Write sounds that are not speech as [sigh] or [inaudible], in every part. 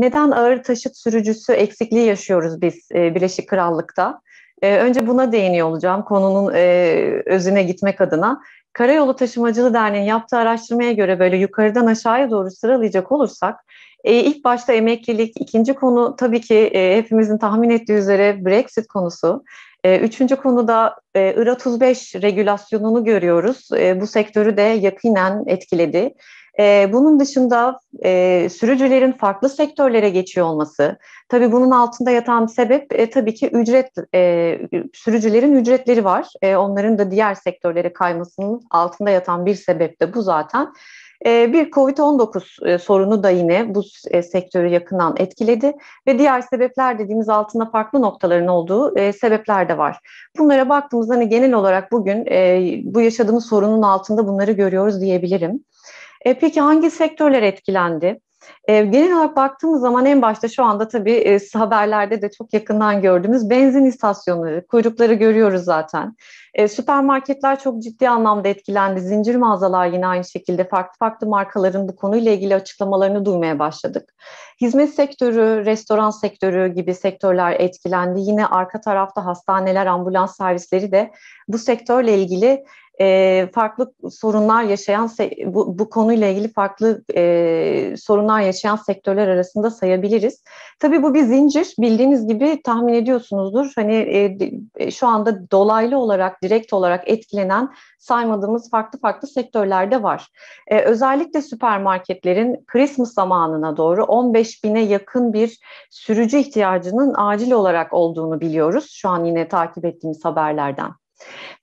neden ağır taşıt sürücüsü eksikliği yaşıyoruz biz e, Birleşik Krallık'ta? E, önce buna değiniyor olacağım konunun e, özüne gitmek adına. Karayolu Taşımacılığı Derneği'nin yaptığı araştırmaya göre böyle yukarıdan aşağıya doğru sıralayacak olursak e, ilk başta emeklilik, ikinci konu tabii ki e, hepimizin tahmin ettiği üzere Brexit konusu. E, üçüncü konuda e, IRA 35 regülasyonunu görüyoruz. E, bu sektörü de yakinen etkiledi. E, bunun dışında e, sürücülerin farklı sektörlere geçiyor olması, tabii bunun altında yatan sebep e, tabii ki ücret, e, sürücülerin ücretleri var. E, onların da diğer sektörlere kaymasının altında yatan bir sebep de bu zaten. E, bir COVID-19 e, sorunu da yine bu e, sektörü yakından etkiledi ve diğer sebepler dediğimiz altında farklı noktaların olduğu sebepler de var. Bunlara baktığımızda hani genel olarak bugün bu yaşadığımız sorunun altında bunları görüyoruz diyebilirim. E, peki hangi sektörler etkilendi? E, genel olarak baktığımız zaman en başta şu anda tabii e, haberlerde de çok yakından gördüğümüz benzin istasyonları, kuyrukları görüyoruz zaten. E, süpermarketler çok ciddi anlamda etkilendi. Zincir mağazalar yine aynı şekilde farklı farklı markaların bu konuyla ilgili açıklamalarını duymaya başladık. Hizmet sektörü, restoran sektörü gibi sektörler etkilendi. Yine arka tarafta hastaneler, ambulans servisleri de bu sektörle ilgili e, farklı sorunlar yaşayan bu, bu konuyla ilgili farklı e, sorunlar yaşayan sektörler arasında sayabiliriz. Tabii bu bir zincir. Bildiğiniz gibi tahmin ediyorsunuzdur. Hani e, şu anda dolaylı olarak, direkt olarak etkilenen saymadığımız farklı farklı sektörlerde var. E, özellikle süpermarketlerin Christmas zamanına doğru 15 bine yakın bir sürücü ihtiyacının acil olarak olduğunu biliyoruz. Şu an yine takip ettiğimiz haberlerden.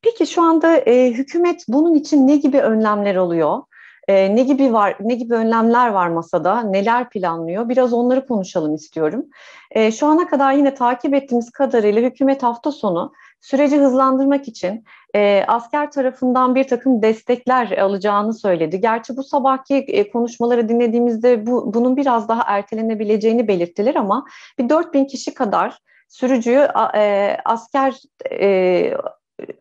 Peki şu anda e, hükümet bunun için ne gibi önlemler alıyor? E, ne gibi var, ne gibi önlemler var masada? Neler planlıyor? Biraz onları konuşalım istiyorum. E, şu ana kadar yine takip ettiğimiz kadarıyla hükümet hafta sonu süreci hızlandırmak için e, asker tarafından bir takım destekler alacağını söyledi. Gerçi bu sabahki e, konuşmaları dinlediğimizde bu, bunun biraz daha ertelenebileceğini belirttiler ama bir 4000 kişi kadar sürücüyü e, asker e,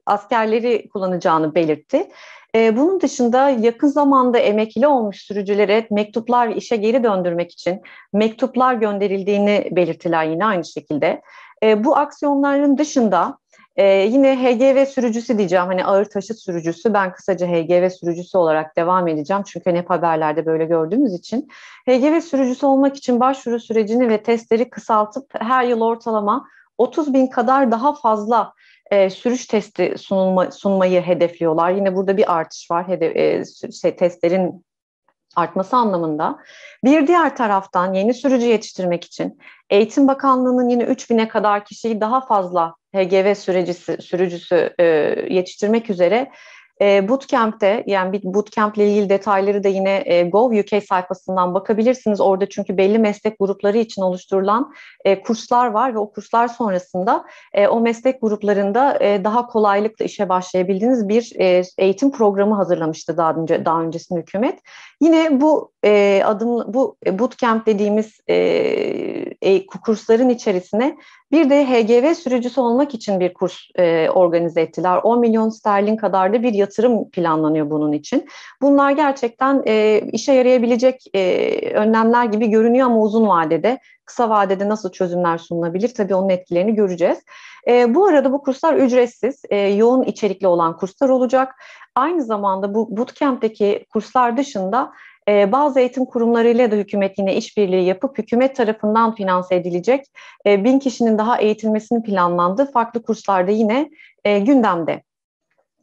askerleri kullanacağını belirtti. E, bunun dışında yakın zamanda emekli olmuş sürücülere mektuplar işe geri döndürmek için mektuplar gönderildiğini belirttiler yine aynı şekilde. E, bu aksiyonların dışında e, yine HGV sürücüsü diyeceğim hani ağır taşıt sürücüsü ben kısaca HGV sürücüsü olarak devam edeceğim çünkü hani hep haberlerde böyle gördüğümüz için HGV sürücüsü olmak için başvuru sürecini ve testleri kısaltıp her yıl ortalama 30 bin kadar daha fazla e, sürüş testi sunulma, sunmayı hedefliyorlar. Yine burada bir artış var hedef, e, şey, testlerin artması anlamında. Bir diğer taraftan yeni sürücü yetiştirmek için Eğitim Bakanlığı'nın yine 3000'e kadar kişiyi daha fazla HGV sürecisi, sürücüsü e, yetiştirmek üzere e, bootcamp'te yani bir bootcamp ile ilgili detayları da yine e, Gov UK sayfasından bakabilirsiniz. Orada çünkü belli meslek grupları için oluşturulan e, kurslar var ve o kurslar sonrasında e, o meslek gruplarında e, daha kolaylıkla işe başlayabildiğiniz bir e, eğitim programı hazırlamıştı daha önce daha öncesinde hükümet. Yine bu e, adım bu bootcamp dediğimiz e, e, kursların içerisine bir de HGV sürücüsü olmak için bir kurs e, organize ettiler. 10 milyon sterlin kadar da bir yatırım planlanıyor bunun için. Bunlar gerçekten e, işe yarayabilecek e, önlemler gibi görünüyor ama uzun vadede, kısa vadede nasıl çözümler sunulabilir tabii onun etkilerini göreceğiz. E, bu arada bu kurslar ücretsiz, e, yoğun içerikli olan kurslar olacak. Aynı zamanda bu bootcamp'teki kurslar dışında e, bazı eğitim kurumlarıyla da hükümet yine işbirliği yapıp hükümet tarafından finanse edilecek e, bin kişinin daha eğitilmesini planlandığı Farklı kurslarda yine e, gündemde.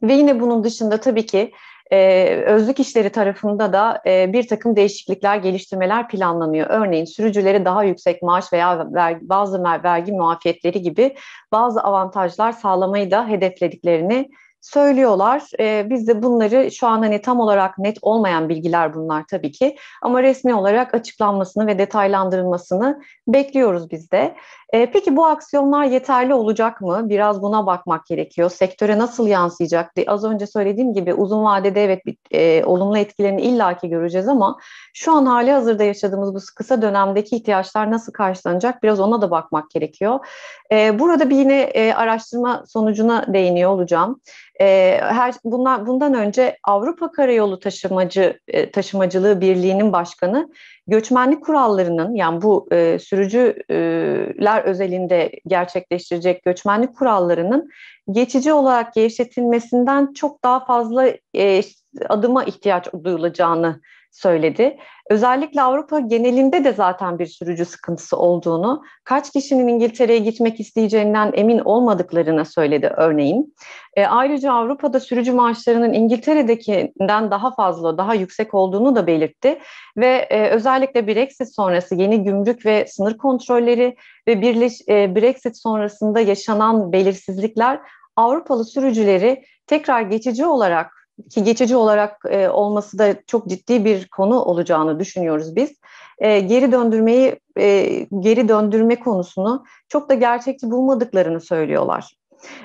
Ve yine bunun dışında tabii ki ee, özlük işleri tarafında da e, bir takım değişiklikler, geliştirmeler planlanıyor. Örneğin sürücülere daha yüksek maaş veya vergi, bazı vergi muafiyetleri gibi bazı avantajlar sağlamayı da hedeflediklerini söylüyorlar. E, biz de bunları şu an hani tam olarak net olmayan bilgiler bunlar tabii ki ama resmi olarak açıklanmasını ve detaylandırılmasını bekliyoruz biz de. E, peki bu aksiyonlar yeterli olacak mı? Biraz buna bakmak gerekiyor. Sektöre nasıl yansıyacak? Az önce söylediğim gibi uzun vadede evet e, olumlu etkilerini illaki göreceğiz ama şu an hali hazırda yaşadığımız bu kısa dönemdeki ihtiyaçlar nasıl karşılanacak? Biraz ona da bakmak gerekiyor. E, burada bir yine e, araştırma sonucuna değiniyor olacağım. E, her bundan bundan önce Avrupa Karayolu Taşımacı e, Taşımacılığı Birliği'nin başkanı göçmenlik kurallarının yani bu e, sürücüler özelinde gerçekleştirecek göçmenlik kurallarının geçici olarak gevşetilmesinden çok daha fazla e, adıma ihtiyaç duyulacağını söyledi. Özellikle Avrupa genelinde de zaten bir sürücü sıkıntısı olduğunu, kaç kişinin İngiltere'ye gitmek isteyeceğinden emin olmadıklarını söyledi örneğin. E, ayrıca Avrupa'da sürücü maaşlarının İngiltere'dekinden daha fazla, daha yüksek olduğunu da belirtti ve e, özellikle Brexit sonrası yeni gümrük ve sınır kontrolleri ve birleş, e, Brexit sonrasında yaşanan belirsizlikler Avrupalı sürücüleri tekrar geçici olarak ki geçici olarak e, olması da çok ciddi bir konu olacağını düşünüyoruz biz. E, geri döndürmeyi e, geri döndürme konusunu çok da gerçekçi bulmadıklarını söylüyorlar.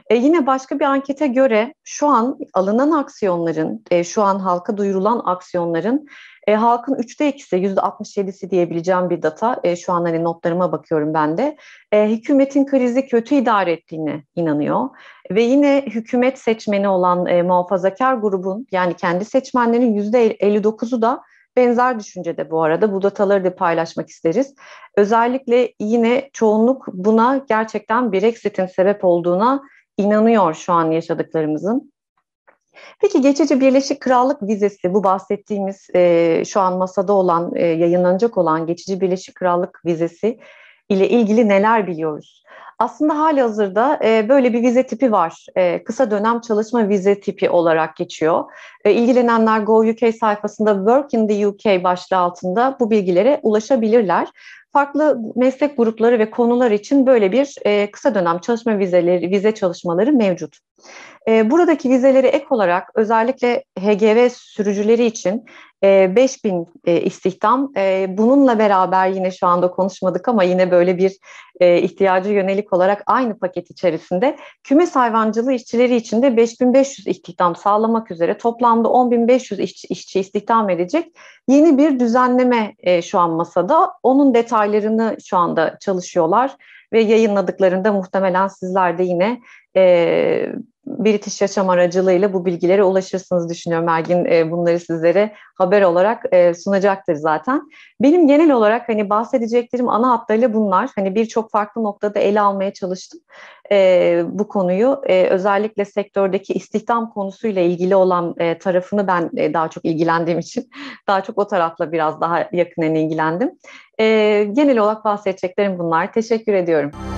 E, yine başka bir ankete göre şu an alınan aksiyonların, e, şu an halka duyurulan aksiyonların e, halkın üçte ikisi, yüzde 67'si diyebileceğim bir data. E, şu an hani notlarıma bakıyorum ben de. E, hükümetin krizi kötü idare ettiğine inanıyor. Ve yine hükümet seçmeni olan e, muhafazakar grubun yani kendi seçmenlerin yüzde 59'u da benzer düşüncede bu arada. Bu dataları da paylaşmak isteriz. Özellikle yine çoğunluk buna gerçekten Brexit'in sebep olduğuna inanıyor şu an yaşadıklarımızın. Peki geçici Birleşik Krallık vizesi bu bahsettiğimiz e, şu an masada olan e, yayınlanacak olan geçici Birleşik Krallık vizesi ile ilgili neler biliyoruz? Aslında hali hazırda e, böyle bir vize tipi var. E, kısa dönem çalışma vize tipi olarak geçiyor. E, ilgilenenler Go UK sayfasında Work in the UK başlığı altında bu bilgilere ulaşabilirler farklı meslek grupları ve konular için böyle bir e, kısa dönem çalışma vizeleri, vize çalışmaları mevcut. E, buradaki vizeleri ek olarak özellikle HGV sürücüleri için e, 5000 e, istihdam. E, bununla beraber yine şu anda konuşmadık ama yine böyle bir e, ihtiyacı yönelik olarak aynı paket içerisinde kümes hayvancılığı işçileri için de 5500 istihdam sağlamak üzere toplamda 10500 iş, işçi istihdam edecek yeni bir düzenleme e, şu an masada. Onun detaylı detaylarını şu anda çalışıyorlar ve yayınladıklarında muhtemelen sizler de yine e, British Yaşam aracılığıyla bu bilgilere ulaşırsınız düşünüyorum. Ergin e, bunları sizlere haber olarak e, sunacaktır zaten. Benim genel olarak hani bahsedeceklerim ana hatlarıyla bunlar. Hani birçok farklı noktada ele almaya çalıştım e, bu konuyu. özellikle sektördeki istihdam konusuyla ilgili olan tarafını ben daha çok ilgilendiğim için [laughs] daha çok o tarafla biraz daha yakından hani ilgilendim. genel olarak bahsedeceklerim bunlar. Teşekkür ediyorum.